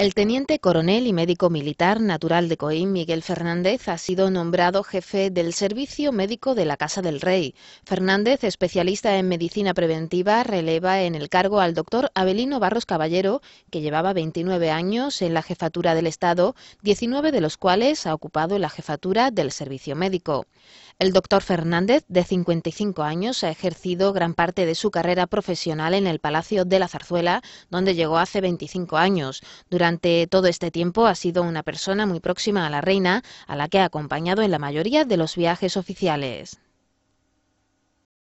El teniente coronel y médico militar natural de Coín, Miguel Fernández, ha sido nombrado jefe del Servicio Médico de la Casa del Rey. Fernández, especialista en medicina preventiva, releva en el cargo al doctor Abelino Barros Caballero, que llevaba 29 años en la jefatura del Estado, 19 de los cuales ha ocupado la jefatura del Servicio Médico. El doctor Fernández, de 55 años, ha ejercido gran parte de su carrera profesional en el Palacio de la Zarzuela, donde llegó hace 25 años. Durante durante todo este tiempo ha sido una persona muy próxima a la reina, a la que ha acompañado en la mayoría de los viajes oficiales.